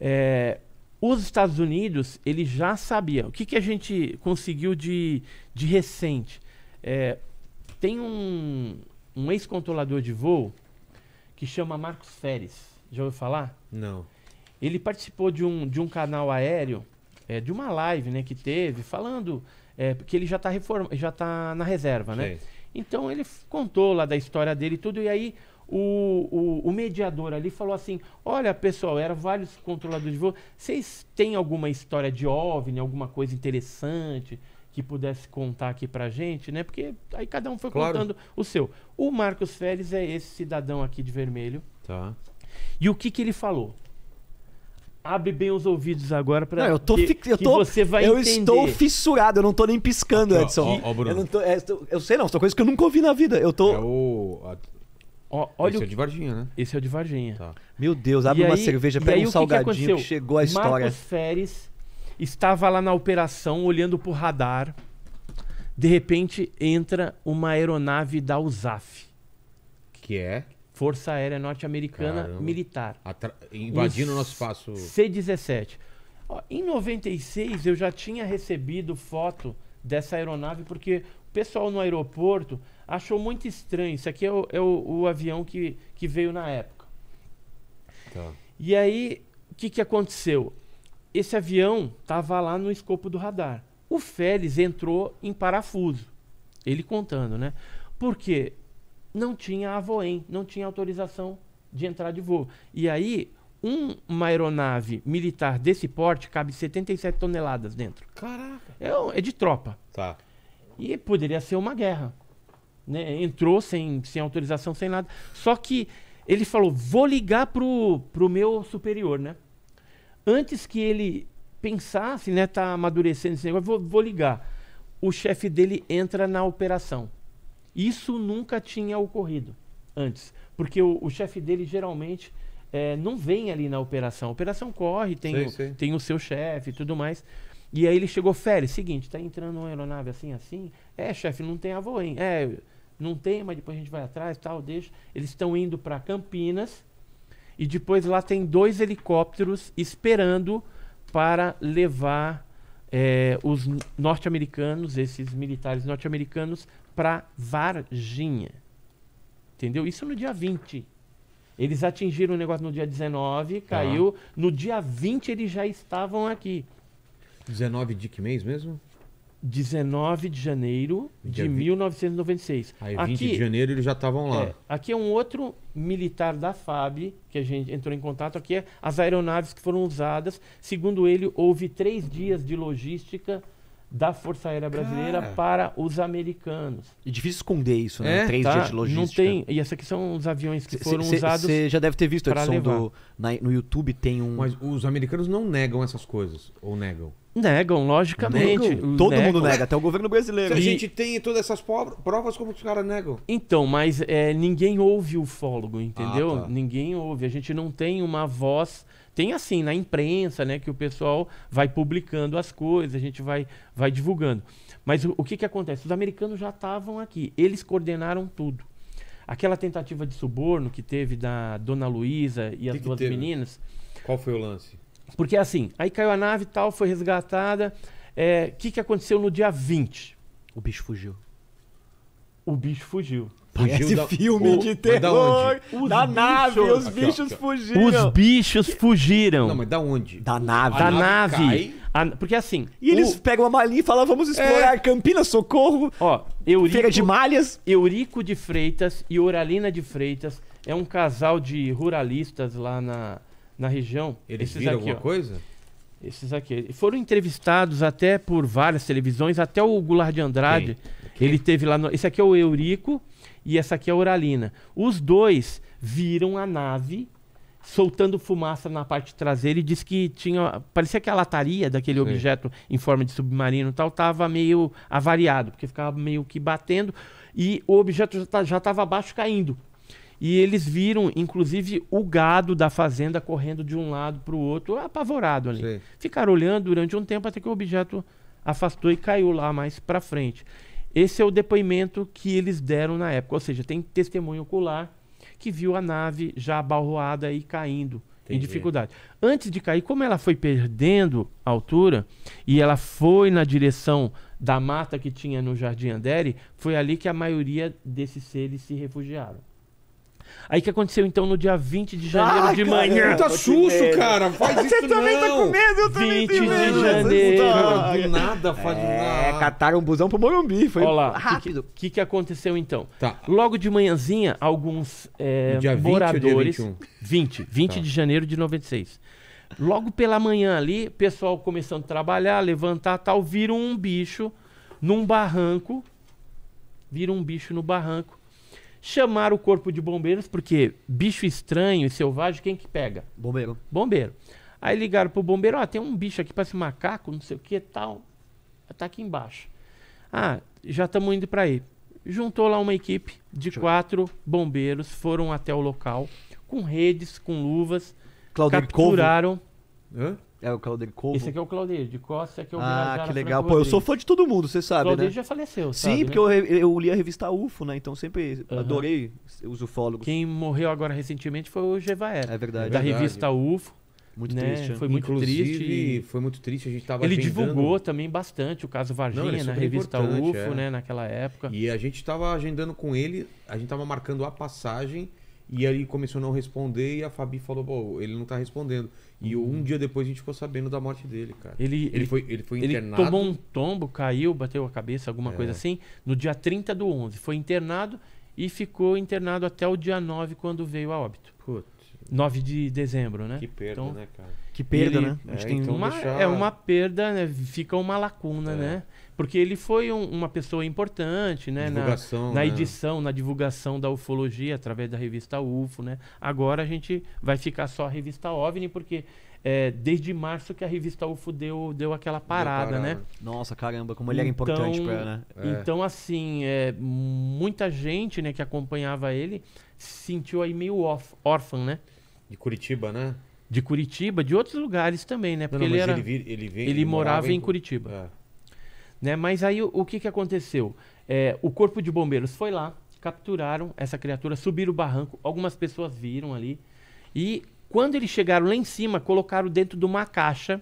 É, os Estados Unidos, ele já sabia. O que, que a gente conseguiu de, de recente? É, tem um, um ex-controlador de voo que chama Marcos Feres. Já ouviu falar? Não. Ele participou de um, de um canal aéreo, é, de uma live né, que teve, falando é, que ele já está já tá na reserva, né? Então ele contou lá da história dele e tudo, e aí o, o, o, mediador ali falou assim: Olha, pessoal, eram vários controladores de voo. Vocês têm alguma história de OVNI, alguma coisa interessante que pudesse contar aqui pra gente, né? Porque aí cada um foi claro. contando o seu. O Marcos Félix é esse cidadão aqui de vermelho. Tá. E o que, que ele falou? Abre bem os ouvidos agora para eu tô que, eu tô, você vai eu entender. estou fissurado, eu não tô nem piscando, Edson. Ó, ó, ó, Bruno. Eu, não tô, é, eu sei não, são coisas que eu nunca ouvi na vida. Eu tô é o, Ó, olha esse é o... é de Varginha, né? Esse é o de Varginha. Tá. Meu Deus, abre e uma aí, cerveja, pega um salgadinho que, que, chegou a história. Marcos Feres estava lá na operação olhando pro radar. De repente entra uma aeronave da USAF. Que é? Força Aérea Norte-Americana Militar. Atra... Invadindo o nosso espaço. C-17. em 96 eu já tinha recebido foto dessa aeronave, porque o pessoal no aeroporto achou muito estranho. Isso aqui é o, é o, o avião que, que veio na época. Tá. E aí, o que, que aconteceu? Esse avião estava lá no escopo do radar. O Félix entrou em parafuso. Ele contando, né? Porque não tinha avoem, não tinha autorização de entrar de voo. E aí, um, uma aeronave militar desse porte cabe 77 toneladas dentro. Caraca! É, é de tropa. Tá. E poderia ser uma guerra. Né? Entrou sem, sem autorização, sem nada. Só que ele falou: vou ligar pro, pro meu superior, né? Antes que ele pensasse, né? Tá amadurecendo esse negócio, vou, vou ligar. O chefe dele entra na operação. Isso nunca tinha ocorrido antes, porque o, o chefe dele geralmente é, não vem ali na operação. A operação corre, tem, o, tem o seu chefe e tudo mais. E aí ele chegou, Fere, seguinte, tá entrando uma aeronave assim, assim? É, chefe, não tem avô hein É, não tem, mas depois a gente vai atrás, tal, deixa. Eles estão indo para Campinas e depois lá tem dois helicópteros esperando para levar é, os norte-americanos, esses militares norte-americanos, para Varginha. Entendeu? Isso no dia 20. Eles atingiram o negócio no dia 19, tá. caiu. Ah. No dia 20 eles já estavam aqui. 19 de que mês mesmo? 19 de janeiro de Dia 1996. Aí, 20 aqui, de janeiro, eles já estavam lá. É, aqui é um outro militar da FAB que a gente entrou em contato. Aqui é as aeronaves que foram usadas. Segundo ele, houve três dias de logística da Força Aérea Brasileira Cara. para os americanos. E difícil esconder isso, né? É, Três tá, dias de logística. Não tem. E essa aqui são os aviões que cê, foram cê, usados. Você já deve ter visto a edição levar. do. Na, no YouTube tem um. Mas os americanos não negam essas coisas, ou negam? Negam, logicamente. Negam. Todo negam. mundo nega, até o governo brasileiro. Se a gente tem todas essas provas, como os caras negam? Então, mas é, ninguém ouve o fólogo, entendeu? Ah, tá. Ninguém ouve. A gente não tem uma voz. Tem assim, na imprensa, né? Que o pessoal vai publicando as coisas, a gente vai, vai divulgando. Mas o, o que, que acontece? Os americanos já estavam aqui, eles coordenaram tudo. Aquela tentativa de suborno que teve da Dona Luísa e que as que duas teve? meninas. Qual foi o lance? Porque assim, aí caiu a nave e tal, foi resgatada. O é, que, que aconteceu no dia 20? O bicho fugiu. O bicho fugiu. esse da... filme o... de terror. Da, os da bichos... nave, os aqui, bichos aqui, fugiram. Os bichos fugiram. Não, mas da onde? Da nave. A da nave. nave. A... Porque assim. E o... eles pegam a malinha e falam: vamos explorar é... Campinas, socorro. Ó, Eurico, Feira de Malhas. Eurico de Freitas e Oralina de Freitas é um casal de ruralistas lá na, na região. Eles esses viram aqui, alguma ó, coisa? Esses aqui. Foram entrevistados até por várias televisões, até o Goulart de Andrade. Quem? Ele teve lá. No, esse aqui é o Eurico e essa aqui é a Uralina. Os dois viram a nave soltando fumaça na parte traseira e disse que tinha. Parecia que a lataria daquele Sim. objeto em forma de submarino e tal estava meio avariado, porque ficava meio que batendo e o objeto já estava tá, abaixo caindo. E eles viram, inclusive, o gado da fazenda correndo de um lado para o outro, apavorado ali. Sim. Ficaram olhando durante um tempo até que o objeto afastou e caiu lá mais para frente. Esse é o depoimento que eles deram na época, ou seja, tem testemunho ocular que viu a nave já abalroada e caindo Entendi. em dificuldade. Antes de cair, como ela foi perdendo altura e ela foi na direção da mata que tinha no Jardim Andere, foi ali que a maioria desses seres se refugiaram. Aí que aconteceu então no dia 20 de janeiro ah, de cara, manhã. Tá susto, cara. Faz Você isso também não. tá com medo, eu também 20 tenho medo. de janeiro. Cara, do nada, faz é, nada. É, cataram um busão pro Morumbi, foi Olá, rápido. O que, que, que, aconteceu então? Tá. Logo de manhãzinha, alguns é, dia 20 moradores. Dia 20, 20 tá. de janeiro de 96. Logo pela manhã ali, pessoal começando a trabalhar, levantar tal, viram um bicho num barranco. Viram um bicho no barranco Chamaram o corpo de bombeiros, porque bicho estranho e selvagem, quem que pega? Bombeiro. Bombeiro. Aí ligaram pro bombeiro, ó, ah, tem um bicho aqui, parece macaco, não sei o que tal. Tá aqui embaixo. Ah, já estamos indo para aí. Juntou lá uma equipe de quatro bombeiros, foram até o local, com redes, com luvas, Claudio capturaram. Hã? É o Claudeiro Couve? Esse aqui é o Claudio de Costa, aqui é o Ah, que legal. Pô, eu sou fã de todo mundo, você sabe, Claudeiro né? já faleceu, Sim, porque né? eu, eu li a revista UFO, né? Então sempre uhum. adorei os ufólogos. Quem morreu agora recentemente foi o Gevaer. É verdade. Da é verdade. revista UFO. Muito né? triste. Né? Foi muito Inclusive, triste. Foi muito triste. A gente tava Ele agendando... divulgou também bastante o caso Varginha é na revista UFO, é. né? Naquela época. E a gente estava agendando com ele, a gente estava marcando a passagem e aí começou a não responder e a Fabi falou, bom, ele não tá respondendo. E uhum. um dia depois a gente ficou sabendo da morte dele, cara. Ele, ele, ele foi, ele foi internado. Ele tomou um tombo, caiu, bateu a cabeça, alguma é. coisa assim, no dia 30 do 11. Foi internado e ficou internado até o dia 9, quando veio a óbito. Putz. 9 de dezembro, né? Que perda, então, né, cara? Que perda, ele, né? A gente é, tem então uma, deixar... é uma perda, né? Fica uma lacuna, é. né? Porque ele foi um, uma pessoa importante, né? Na, na né? edição, na divulgação da ufologia através da revista UFO, né? Agora a gente vai ficar só a revista OVNI, porque é, desde março que a revista UFO deu, deu aquela parada, deu parada. né? Nossa, caramba, como ele então, era importante para ela, né? Então, é. Então, assim, é, muita gente né, que acompanhava ele se sentiu aí meio off, né? De Curitiba, né? De Curitiba, de outros lugares também, né? Porque não, não, ele era. Ele, ele, ele, ele, morava, morava em, em Curitiba. É. Né? Mas aí o, o que, que aconteceu? É, o corpo de bombeiros foi lá, capturaram essa criatura, subiram o barranco, algumas pessoas viram ali. E quando eles chegaram lá em cima, colocaram dentro de uma caixa.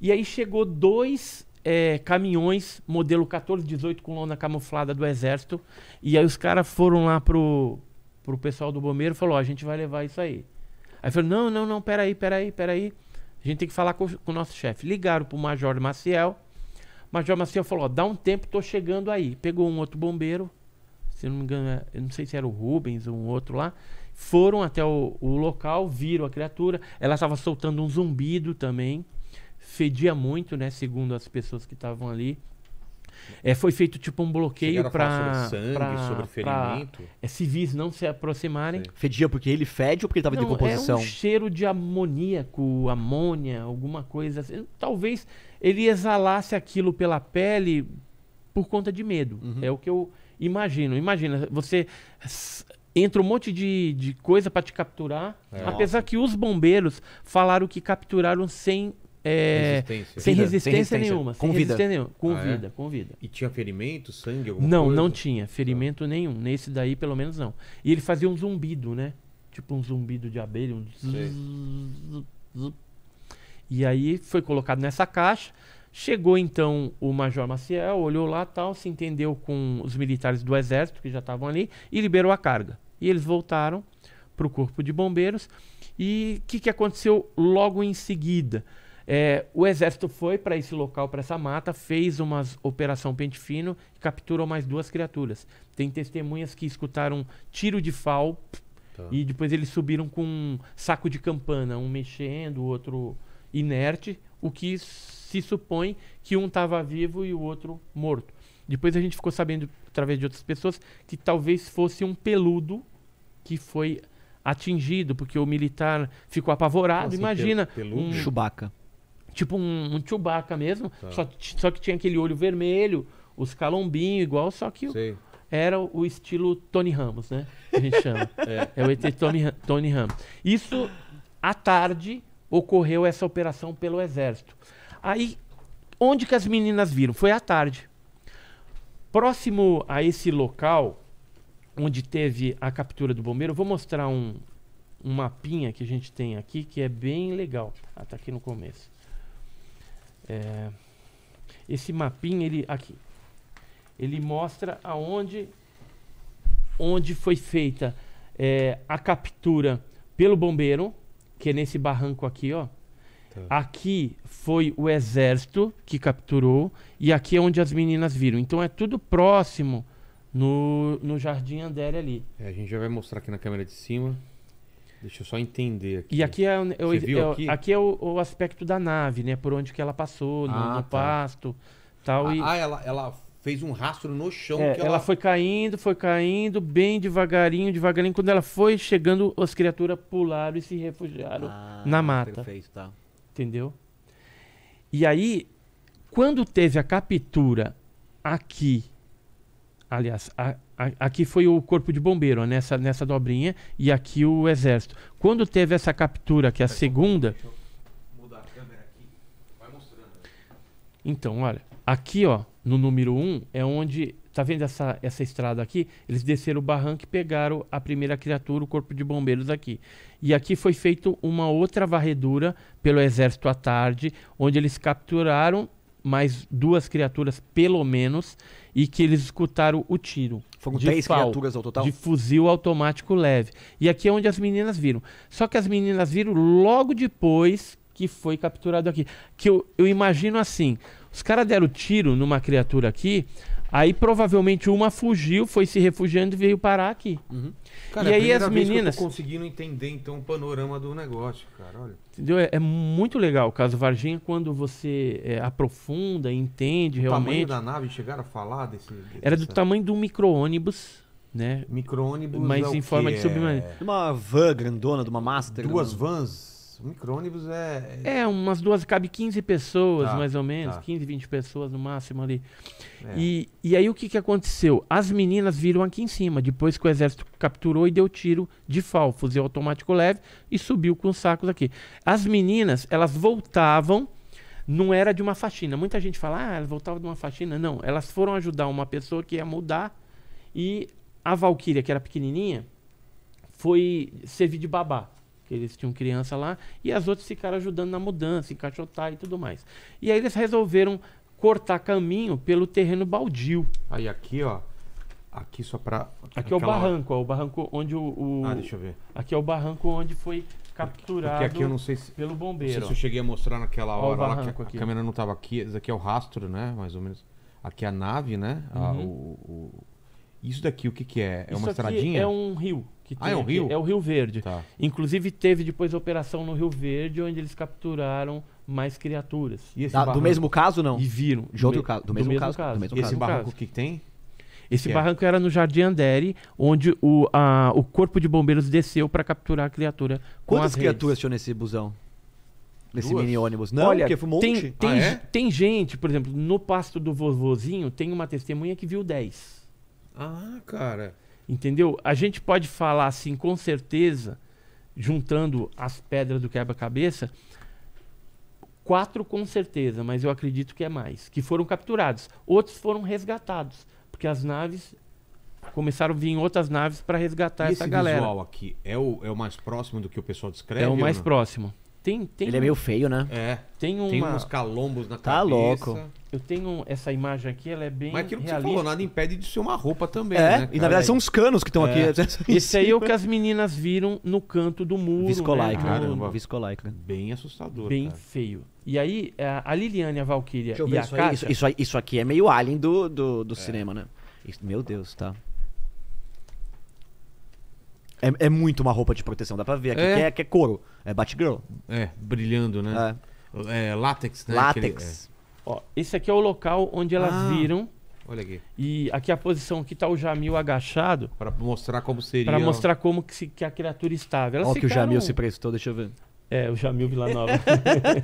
E aí chegou dois é, caminhões, modelo 1418 com lona camuflada do exército. E aí os caras foram lá pro, pro pessoal do bombeiro e falou, ó, a gente vai levar isso aí. Aí falou, não, não, não, peraí, peraí, peraí. A gente tem que falar com, com o nosso chefe. Ligaram pro Major Maciel. Major Maciel falou: dá um tempo, tô chegando aí. Pegou um outro bombeiro, se não me engano, é, eu não sei se era o Rubens ou um outro lá. Foram até o, o local, viram a criatura. Ela estava soltando um zumbido também. Fedia muito, né? Segundo as pessoas que estavam ali. É, foi feito tipo um bloqueio para sangue, pra, sobre ferimento. é, civis não se aproximarem. Sim. Fedia porque ele fede ou porque ele estava em decomposição? É um cheiro de amoníaco, amônia, alguma coisa. Assim. Talvez ele exalasse aquilo pela pele por conta de medo. Uhum. É o que eu imagino. Imagina, você entra um monte de, de coisa para te capturar, é, apesar nossa. que os bombeiros falaram que capturaram sem é, resistência. Sem, resistência sem nenhuma. Com sem vida. resistência nenhuma. Com ah, é? vida, é? com vida. E tinha ferimento, sangue, alguma não, coisa? Não, não tinha ferimento não. nenhum. Nesse daí, pelo menos, não. E ele fazia um zumbido, né? Tipo um zumbido de abelha. Um zzz, zzz. E aí foi colocado nessa caixa. Chegou então o Major Maciel, olhou lá tal, se entendeu com os militares do exército que já estavam ali e liberou a carga. E eles voltaram para o corpo de bombeiros. E o que, que aconteceu logo em seguida? É, o exército foi para esse local, para essa mata, fez uma operação pente fino e capturou mais duas criaturas. Tem testemunhas que escutaram tiro de fal tá. e depois eles subiram com um saco de campana, um mexendo, o outro inerte, o que se supõe que um estava vivo e o outro morto. Depois a gente ficou sabendo, através de outras pessoas, que talvez fosse um peludo que foi atingido, porque o militar ficou apavorado. Nossa, assim, Imagina. Um... Chewbacca. Tipo um, um Chewbacca mesmo, tá. só, só que tinha aquele olho vermelho, os calombinhos igual, só que era o, o estilo Tony Ramos, né? Que a gente chama. é. é. o ET Tony, Tony Ramos. Isso, à tarde, ocorreu essa operação pelo Exército. Aí, onde que as meninas viram? Foi à tarde. Próximo a esse local, onde teve a captura do bombeiro, vou mostrar um, um mapinha que a gente tem aqui, que é bem legal. Ah, tá aqui no começo. É, esse mapinha, ele aqui, ele mostra aonde onde foi feita é, a captura pelo bombeiro, que é nesse barranco aqui, ó. Tá. Aqui foi o exército que capturou e aqui é onde as meninas viram. Então é tudo próximo no, no Jardim Andere ali. É, a gente já vai mostrar aqui na câmera de cima. Deixa eu só entender aqui. E aqui é, é, o, é aqui? aqui? é o, o, aspecto da nave, né? Por onde que ela passou, no, ah, no tá. pasto tal. Ah, e... ah ela, ela fez um rastro no chão. É, ela... ela... foi caindo, foi caindo, bem devagarinho, devagarinho. Quando ela foi chegando, as criaturas pularam e se refugiaram ah, na mata. Perfeito, tá. Entendeu? E aí, quando teve a captura aqui, aliás, a, aqui foi o corpo de bombeiro nessa nessa dobrinha e aqui o exército. Quando teve essa captura, que é a segunda, Então, olha, aqui ó, no número 1 um, é onde tá vendo essa essa estrada aqui? Eles desceram o barranco e pegaram a primeira criatura, o corpo de bombeiros aqui. E aqui foi feito uma outra varredura pelo exército à tarde, onde eles capturaram mais duas criaturas, pelo menos, e que eles escutaram o tiro. Foram de três pau, criaturas ao total? De fuzil automático leve. E aqui é onde as meninas viram. Só que as meninas viram logo depois que foi capturado aqui. Que eu, eu imagino assim: os caras deram tiro numa criatura aqui, Aí provavelmente uma fugiu, foi se refugiando e veio parar aqui. Uhum. Cara, e é aí as meninas. conseguiram conseguindo entender então o panorama do negócio, cara. Olha. Entendeu? É, é muito legal o caso Varginha quando você é, aprofunda, entende o realmente. O tamanho da nave chegaram a falar desse. desse Era do tamanho do micro-ônibus né? Micro-ônibus. Mas é em forma de submarino. Uma van grandona, de uma Master. Duas vans. O micro-ônibus é, é. É, umas duas, cabe 15 pessoas, tá, mais ou menos, tá. 15, 20 pessoas no máximo ali. É. E, e aí o que, que aconteceu? As meninas viram aqui em cima, depois que o exército capturou e deu tiro de FAL, fuzil automático leve, e subiu com os sacos aqui. As meninas, elas voltavam não era de uma faxina. Muita gente fala, ah, elas voltavam de uma faxina. Não, elas foram ajudar uma pessoa que ia mudar e a Valkyria, que era pequenininha, foi servir de babá. Eles tinham criança lá e as outras ficaram ajudando na mudança, encaixotar e tudo mais. E aí eles resolveram cortar caminho pelo terreno baldio. Aí aqui, ó, aqui só para aqui é o barranco, ó, o barranco onde o, o, ah deixa eu ver aqui é o barranco onde foi capturado aqui eu não sei se, pelo bombeiro. Não sei se eu cheguei a mostrar naquela hora lá que a, aqui. câmera não estava aqui. Esse aqui é o rastro, né? Mais ou menos. Aqui é a nave, né? Uhum. A, o, o, isso daqui o que, que é? É isso uma estradinha? é um rio. Que ah, é um rio? É o Rio Verde. Tá. Inclusive teve depois operação no Rio Verde, onde eles capturaram mais criaturas. Da, do mesmo caso, não? E viram. De outro caso. Do, mesmo, do mesmo caso. caso. Do mesmo esse caso. barranco o que, tem? Esse que é? barranco é? era no Jardim Andere, onde o, a, o corpo de bombeiros desceu para capturar a criatura. Quantas criaturas tinham nesse busão? Nesse Duas? mini ônibus? Não, Olha, porque foi um monte. Tem, ah, tem, ah, é? tem gente, por exemplo, no pasto do vovozinho, tem uma testemunha que viu 10. Ah, cara. Entendeu? A gente pode falar assim, com certeza, juntando as pedras do quebra-cabeça, quatro com certeza, mas eu acredito que é mais, que foram capturados. Outros foram resgatados, porque as naves começaram a vir outras naves para resgatar e essa esse galera. Esse visual aqui é o, é o mais próximo do que o pessoal descreve? É o mais próximo. Tem, tem Ele é meio feio, né? É. Tem, uma... tem uns calombos na tá cabeça. Tá louco. Eu tenho essa imagem aqui, ela é bem. Mas aquilo que realista. você falou, nada impede de ser uma roupa também. É, né, e na verdade são uns canos que estão é. aqui. Esse aí é o que as meninas viram no canto do muro. Né? Viscolaica, né? Viscolaica. Bem assustador. Bem cara. feio. E aí, é, a Liliane, a Valkyria e a isso, Kátia... isso, isso, aqui é meio alien do, do, do é. cinema, né? Meu Deus, tá. É, é muito uma roupa de proteção, dá pra ver aqui É. que, é, que é couro. É Batgirl. É, brilhando, né? É, é látex, né? Látex. É. Ó, esse aqui é o local onde elas Ah. viram. Olha aqui. E aqui a posição que tá o Jamil agachado Pra mostrar como seria. pra mostrar como que, se- que a criatura estava. Olha o que o Jamil se prestou, deixa eu ver. É, o Jamil Villanova.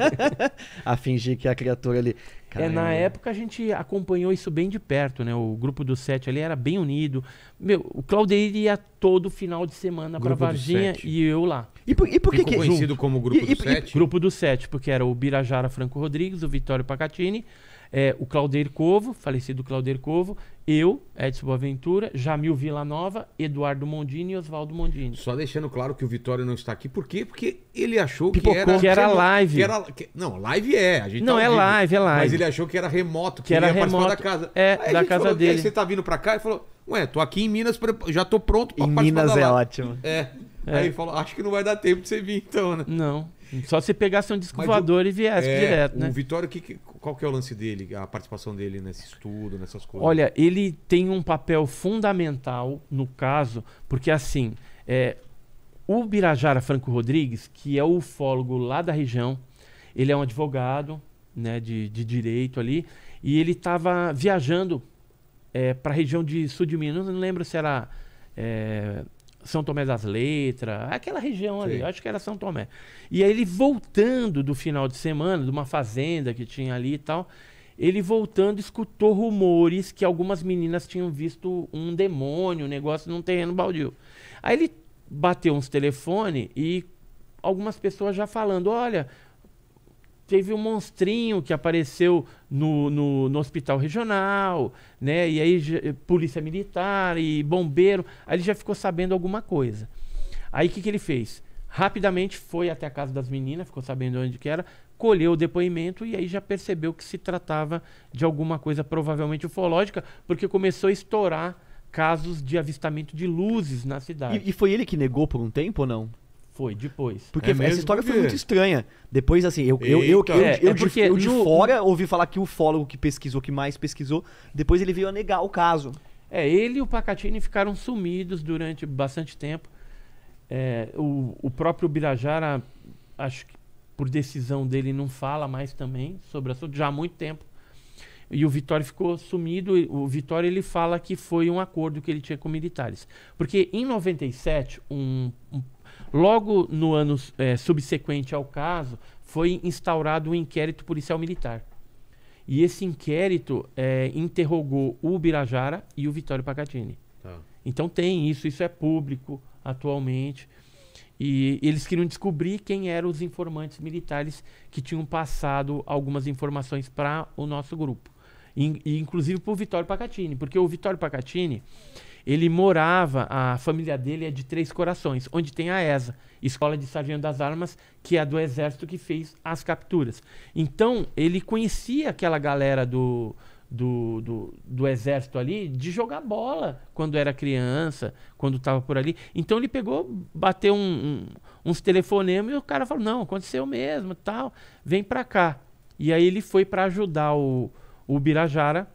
a fingir que a criatura ali. É, na época a gente acompanhou isso bem de perto, né? O grupo do sete ali era bem unido. Meu, o Claudeir ia todo final de semana pra Varginha e eu lá. E por, e por que, que conhecido junto? como grupo e, do e, sete? Grupo do sete, porque era o Birajara Franco Rodrigues, o Vitório Pacatini, é, o Claudeir Covo, falecido Claudeir Covo, eu, Edson Boaventura, Jamil Villanova, Eduardo Mondini e Oswaldo Mondini. Só deixando claro que o Vitória não está aqui, por quê? Porque ele achou Pipocou. que era, que era live. Que era, que, não, live é. A gente não, tá é live, é live. Mas ele achou que era remoto, que, que era ia remoto, da casa. É, aí da casa falou, dele. Aí você tá vindo para cá e falou, ué, tô aqui em Minas, já tô pronto para participar Em Minas é ótimo. É. é. Aí ele falou, acho que não vai dar tempo de você vir então, né? Não. Só se pegasse um disco e viesse é, direto, né? O Vitória, que, qual que é o lance dele, a participação dele nesse estudo, nessas coisas? Olha, ele tem um papel fundamental no caso, porque assim, é, o Birajara Franco Rodrigues, que é o ufólogo lá da região, ele é um advogado né, de, de direito ali, e ele estava viajando é, para a região de sul de Minas, não lembro se era é, são Tomé das Letras, aquela região Sim. ali, acho que era São Tomé. E aí ele voltando do final de semana, de uma fazenda que tinha ali e tal, ele voltando escutou rumores que algumas meninas tinham visto um demônio, um negócio num terreno baldio. Aí ele bateu uns telefones e algumas pessoas já falando: olha, teve um monstrinho que apareceu no, no, no, hospital regional, né? E aí eh, polícia militar e bombeiro. Aí ele já ficou sabendo alguma coisa. Aí o que, que ele fez? Rapidamente foi até a casa das meninas, ficou sabendo onde que era, colheu o depoimento e aí já percebeu que se tratava de alguma coisa provavelmente ufológica, porque começou a estourar casos de avistamento de luzes na cidade. E, e foi ele que negou por um tempo ou não? Foi, depois. Porque é essa história foi muito estranha. Depois, assim, eu, eu, eu, eu, é, é eu, é de, eu de no... fora ouvi falar que o ufólogo que pesquisou, que mais pesquisou, depois ele veio a negar o caso. É, ele e o Pacatini ficaram sumidos durante bastante tempo. É, o, o próprio Birajara, acho que por decisão dele, não fala mais também sobre assunto, já há muito tempo. E o Vitória ficou sumido. O Vitória ele fala que foi um acordo que ele tinha com militares. Porque em 97, um, um Logo no ano é, subsequente ao caso, foi instaurado um inquérito policial militar. E esse inquérito é, interrogou o Birajara e o Vitório Pacatini. Ah. Tá. Então tem isso, isso é público atualmente. E eles queriam descobrir quem eram os informantes militares que tinham passado algumas informações para o nosso grupo. E, e inclusive para o Vitório Pacatini, porque o Vitório Pacatini ele morava, a família dele é de Três Corações, onde tem a ESA, Escola de Sargento das Armas, que é do exército que fez as capturas. Então, ele conhecia aquela galera do, do, do, do, exército ali de jogar bola quando era criança, quando estava por ali. Então ele pegou, bateu um, um, uns telefonemas e o cara falou: Não, aconteceu mesmo, tal, vem pra cá. E aí ele foi para ajudar o, o Birajara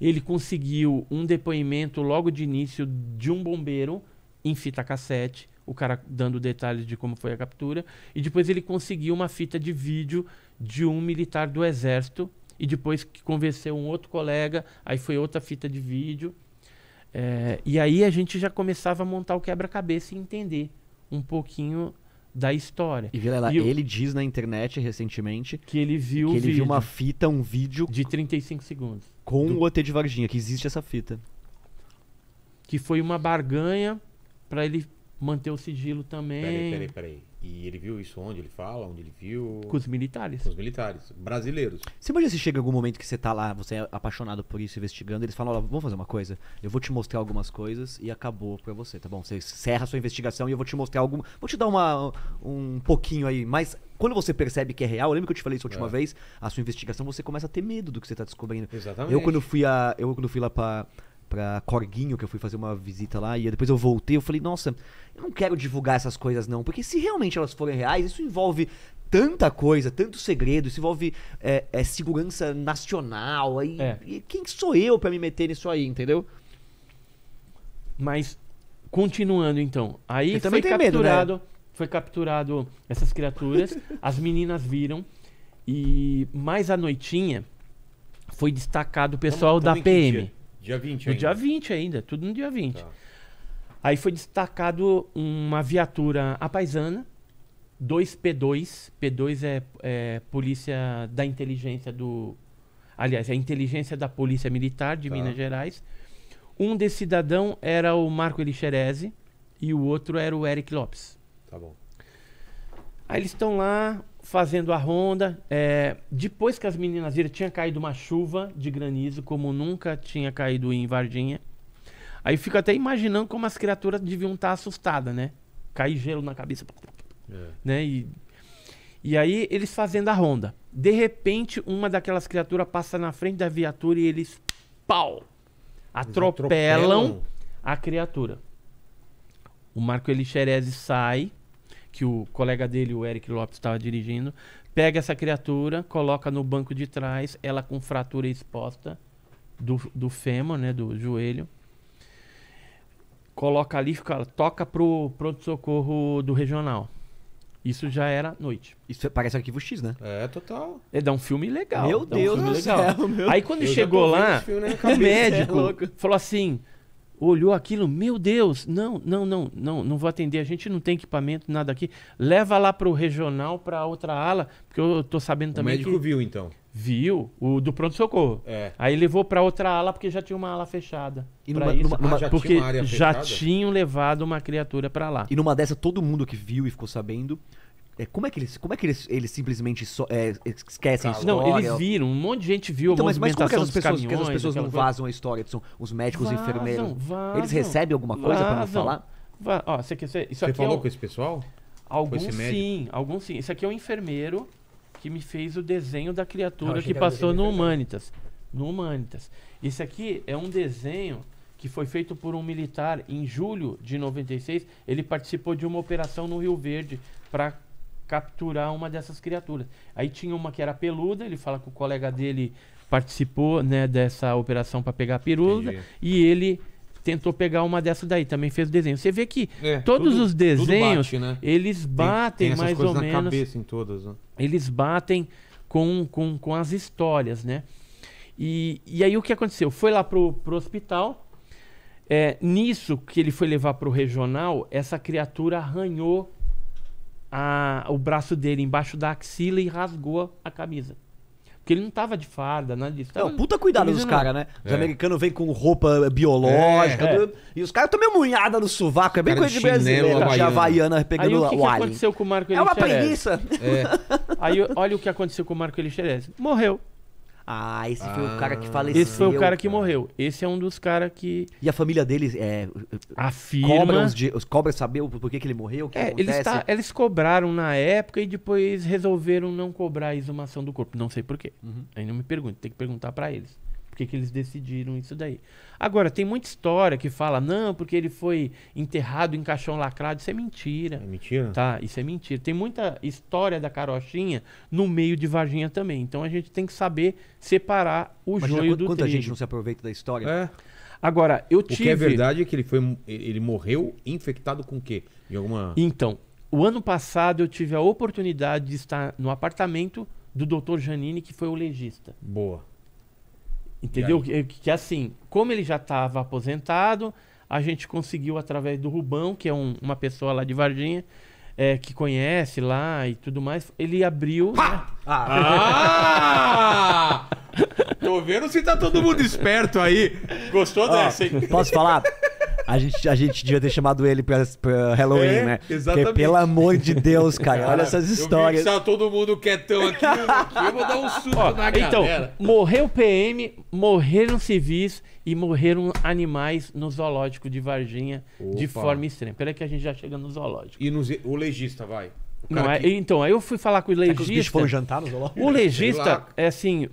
ele conseguiu um depoimento logo de início de um bombeiro em fita cassete, o cara dando detalhes de como foi a captura, e depois ele conseguiu uma fita de vídeo de um militar do exército, e depois que convenceu um outro colega, aí foi outra fita de vídeo. É, e aí a gente já começava a montar o quebra-cabeça e entender um pouquinho da história. E Vilela, e ele diz na internet recentemente que ele viu que ele viu uma fita, um vídeo de 35 segundos com do... o OT de Varginha, que existe essa fita. Que foi uma barganha para ele manter o sigilo também. Peraí, peraí, peraí. E ele viu isso onde ele fala, onde ele viu? Com os militares. Com os militares, brasileiros. Você imagina se chega algum momento que você tá lá, você é apaixonado por isso, investigando, eles falam, ó, vamos fazer uma coisa? Eu vou te mostrar algumas coisas e acabou pra você, tá bom? Você encerra a sua investigação e eu vou te mostrar algum... Vou te dar uma, um pouquinho aí, mas quando você percebe que é real, lembro que eu te falei isso a última é. vez? A sua investigação, você começa a ter medo do que você tá descobrindo. Exatamente. Eu quando fui, a, eu, quando fui lá pra pra Corguinho, que eu fui fazer uma visita lá, e depois eu voltei, eu falei, nossa, eu não quero divulgar essas coisas não, porque se realmente elas forem reais, isso envolve tanta coisa, tanto segredo, isso envolve é, é, segurança nacional, aí, é. e quem sou eu para me meter nisso aí, entendeu? Mas, continuando então, aí eu foi capturado, medo, né? foi capturado essas criaturas, as meninas viram, e mais à noitinha, foi destacado o pessoal tamo, tamo da PM. Dia 20 No dia 20 ainda, tudo no dia 20. Tá. Aí foi destacado uma viatura apaisana, dois P2. P2 é, é, polícia da inteligência do. Aliás, é a inteligência da Polícia Militar de tá. Minas Gerais. Um desse cidadão era o Marco Elixerese e o outro era o Eric Lopes. Tá bom. Aí eles estão lá, fazendo a ronda. É, depois que as meninas viram, tinha caído uma chuva de granizo, como nunca tinha caído em Vardinha. Aí fico até imaginando como as criaturas deviam estar assustadas, né? Cair gelo na cabeça. É. Né? E, e aí eles fazendo a ronda. De repente, uma daquelas criaturas passa na frente da viatura e eles. pau! Atropelam, atropelam. a criatura. O Marco Elixerese sai que o colega dele, o Eric Lopes, estava dirigindo, pega essa criatura, coloca no banco de trás, ela com fratura exposta do, do fêmur, né, do joelho, coloca ali, fica, toca pro pronto-socorro do regional. Isso já era noite. Isso parece arquivo X, né? É, total. É, dá um filme legal. Meu Deus filme do legal. céu. Meu... Aí quando eu chegou lá, o médico é falou assim: olhou aquilo, meu Deus, não, não, não, não, não vou atender, a gente não tem equipamento, nada aqui. Leva lá para o regional, para outra ala, porque eu tô sabendo também. O médico viu então. Viu, o do pronto-socorro. É. Aí levou para outra ala porque já tinha uma ala fechada. E numa, numa, numa, ah, já porque tinha já tinham levado uma criatura para lá. E numa dessa, todo mundo que viu e ficou sabendo é, como é que eles, como é que eles, eles simplesmente so, é, esquecem isso? Não, eles viram, um monte de gente viu então, a mas, mas como é é que essas pessoas, que as pessoas não vazam coisa? a história? São os médicos, e enfermeiros. Vazam, eles recebem alguma coisa para não falar? Va ó, você, isso você aqui falou é o... com esse pessoal? Alguns esse sim, alguns sim. Esse aqui é o um enfermeiro que me fez o desenho da criatura que passou no Humanitas. No Humanitas. Esse aqui é um desenho que foi feito por um militar em julho de 96. Ele participou de uma operação no Rio Verde para capturar uma dessas criaturas. Aí tinha uma que era peluda, ele fala que o colega dele participou né, dessa operação para pegar a peluda e ele tentou pegar uma dessa daí, também fez desenho. Você vê que é, todos tudo, os desenhos, bate, né? eles batem tem, tem mais ou na menos. Cabeça em todas, né? Eles batem com, com, com as histórias, né? E, e aí o que aconteceu? Foi lá pro, pro hospital. É, nisso que ele foi levar pro regional, essa criatura arranhou a, o braço dele embaixo da axila e rasgou a camisa. Porque ele não tava de farda, nada disso. É, puta cuidado dos caras, né? Os é. americanos vêm com roupa biológica. É, é. E os caras também meio munhada no sovaco. É bem coisa de, brasileiro. De havaiana pegando Aí, o que, o que aconteceu com o Marco Elixirese? É uma preguiça. É. Aí olha o que aconteceu com o Marco Elixirese. Morreu. Ah, esse foi o cara que ah. faleceu. Esse foi o cara que morreu. Esse é um dos caras que. E a família deles é. Afirma. Cobra, os, saber por que, que ele morreu? é, eles, tá, eles, cobraram na época e depois resolveram não cobrar a exumação do corpo. Não sei porquê. Uhum. Aí não me pergunte, tem que perguntar para eles porque que eles decidiram isso daí. Agora, tem muita história que fala, não, porque ele foi enterrado em caixão lacrado. Isso é mentira. É mentira? Tá, isso é mentira. Tem muita história da carochinha no meio de Varginha também. Então a gente tem que saber separar o Imagina joio quanta, do quanta trigo. Quanta gente não se aproveita da história. É. Agora, eu tive... O que é verdade é que ele, foi, ele morreu infectado com o quê? De alguma... Então, o ano passado eu tive a oportunidade de estar no apartamento do doutor Janine, que foi o legista. Boa. Entendeu? Que, que assim, como ele já estava aposentado, a gente conseguiu através do Rubão, que é um, uma pessoa lá de Varginha, é, que conhece lá e tudo mais, ele abriu. Né? Ah! ah! Tô vendo se tá todo mundo esperto aí. Gostou dessa, hein? Posso falar? A gente, a gente devia ter chamado ele pra, pra Halloween, é, né? Exatamente. Porque, pelo amor de Deus, cara, cara olha essas histórias. Eu vi que todo mundo quietão aqui, aqui, eu vou dar um susto Ó, na então, galera. Então, morreu PM, morreram civis e morreram animais no zoológico de Varginha Opa. de forma extrema. Peraí que a gente já chega no zoológico. E no, o legista, vai. é, Então, aí eu fui falar com o legista. É que os foram jantar no zoológico? O legista, é assim,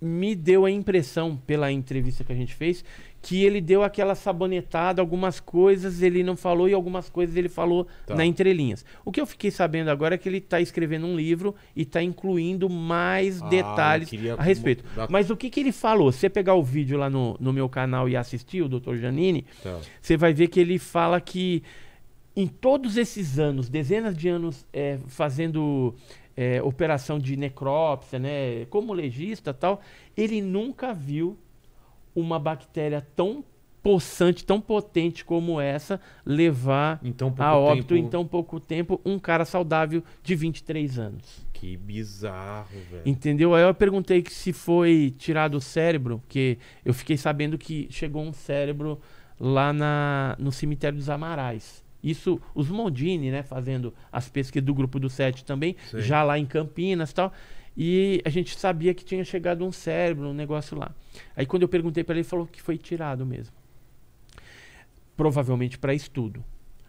me deu a impressão, pela entrevista que a gente fez, que ele deu aquela sabonetada, algumas coisas ele não falou e algumas coisas ele falou tá. na entrelinhas. O que eu fiquei sabendo agora é que ele está escrevendo um livro e está incluindo mais ah, detalhes a respeito. Mas o que, que ele falou? Se você pegar o vídeo lá no, no meu canal e assistir, o Dr. Janine, tá. você vai ver que ele fala que em todos esses anos, dezenas de anos é, fazendo é, operação de necrópsia, né, como legista tal, ele nunca viu uma bactéria tão possante, tão potente como essa, levar a óbito tempo. em tão pouco tempo um cara saudável de 23 anos. Que bizarro, velho. Entendeu? Aí eu perguntei que se foi tirado o cérebro, porque eu fiquei sabendo que chegou um cérebro lá na, no cemitério dos Amarais. Isso, os Mondini, né, fazendo as pesquisas do grupo do Sete também, Sim. já lá em Campinas e tal. E a gente sabia que tinha chegado um cérebro, um negócio lá. Aí quando eu perguntei para ele, ele falou que foi tirado mesmo. Provavelmente para estudo.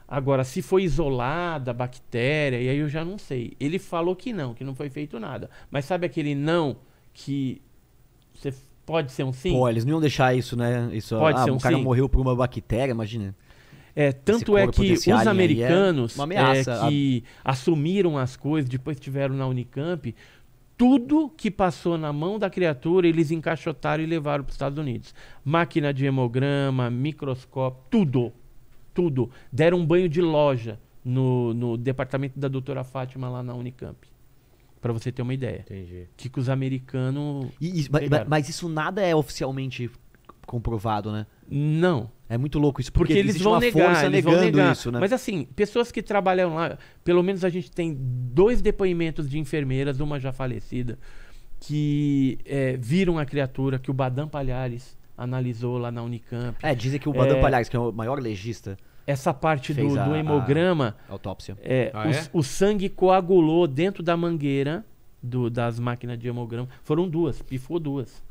Agora, se foi isolada a bactéria, e aí eu já não sei. Ele falou que não, que não foi feito nada. Mas sabe aquele não que você pode ser um sim? Pô, eles não iam deixar isso, né? Isso, pode ah, ser um o cara sim. morreu por uma bactéria, imagina. É, tanto é que os é americanos é ameaça, é, que a... assumiram as coisas, depois tiveram na Unicamp, tudo que passou na mão da criatura, eles encaixotaram e levaram para os Estados Unidos. Máquina de hemograma, microscópio, tudo. Tudo. Deram um banho de loja no, no departamento da doutora Fátima lá na Unicamp. Para você ter uma ideia. Entendi. Que, que os americanos. E, e, mas, mas isso nada é oficialmente comprovado, né? Não. É muito louco isso, porque, porque eles vão negar, eles vão negar. isso, né? Mas assim, pessoas que trabalham lá, pelo menos a gente tem dois depoimentos de enfermeiras, uma já falecida, que é, viram a criatura que o Badam Palhares analisou lá na Unicamp. É, dizem que o Badam é, Palhares, que é o maior legista, essa parte do, a, do, hemograma. autópsia. É, ah, o, é? o, sangue coagulou dentro da mangueira do, das máquinas de hemograma. Foram duas, pifou duas.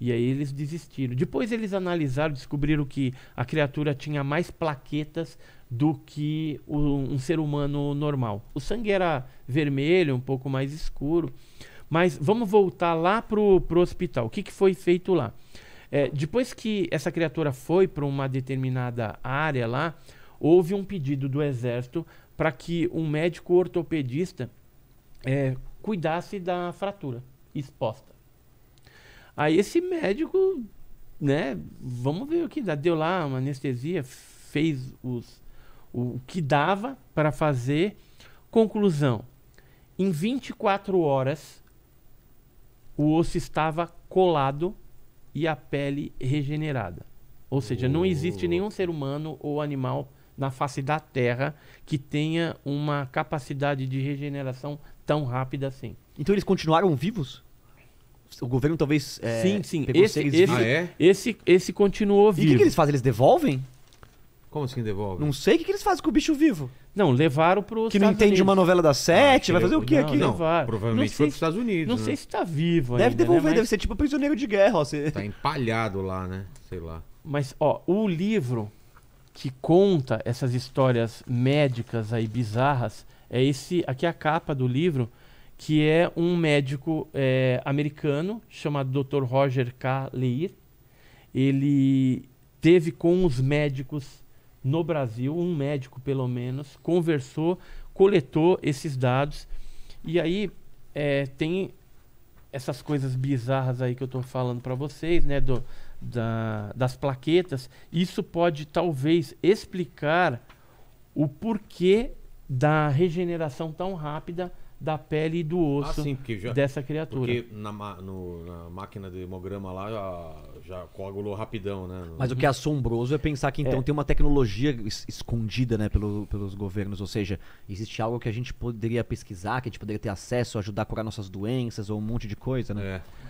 E aí eles desistiram. Depois eles analisaram, descobriram que a criatura tinha mais plaquetas do que o, um ser humano normal. O sangue era vermelho, um pouco mais escuro. Mas vamos voltar lá pro, pro hospital. O que, que foi feito lá? É, depois que essa criatura foi para uma determinada área lá, houve um pedido do exército para que um médico ortopedista é, cuidasse da fratura exposta. Aí esse médico, né, vamos ver o que dá. Deu lá uma anestesia, fez os, o que dava para fazer. Conclusão: em 24 horas, o osso estava colado e a pele regenerada. Ou seja, oh. não existe nenhum ser humano ou animal na face da Terra que tenha uma capacidade de regeneração tão rápida assim. Então eles continuaram vivos? o governo talvez. É, sim, sim. Esse, esse, ah, é? esse, esse continuou vivo. E o que, que, eles fazem? Eles devolvem? Como assim devolvem Não sei o que, que eles fazem com o bicho vivo. Não, levaram para os Que não Estados entende Unidos. uma novela das sete, ah, vai fazer o que aqui? Não, levar. provavelmente não foi para os Estados Unidos. Não né? sei se está vivo Deve ainda, né? devolver, né? Mas... deve ser tipo prisioneiro de guerra. você... Tá empalhado lá, né? Sei lá. Mas, ó, o livro que conta essas histórias médicas aí bizarras é esse... Aqui é a capa do livro que é um médico é, americano chamado Dr. Roger K. Leir. Ele teve com os médicos no Brasil, um médico pelo menos, conversou, coletou esses dados. E aí é, tem essas coisas bizarras aí que eu estou falando para vocês, né, do, da, das plaquetas. Isso pode talvez explicar o porquê da regeneração tão rápida da pele e do ah, osso ah, sim, já, dessa criatura. Porque na, no, na, máquina de hemograma lá já, já coagulou rapidão, né? Mas o que é assombroso é pensar que então é. tem uma tecnologia es escondida, né, pelo, pelos governos. Ou seja, existe algo que a gente poderia pesquisar, que a gente poderia ter acesso, ajudar a curar nossas doenças ou um monte de coisa, né? É.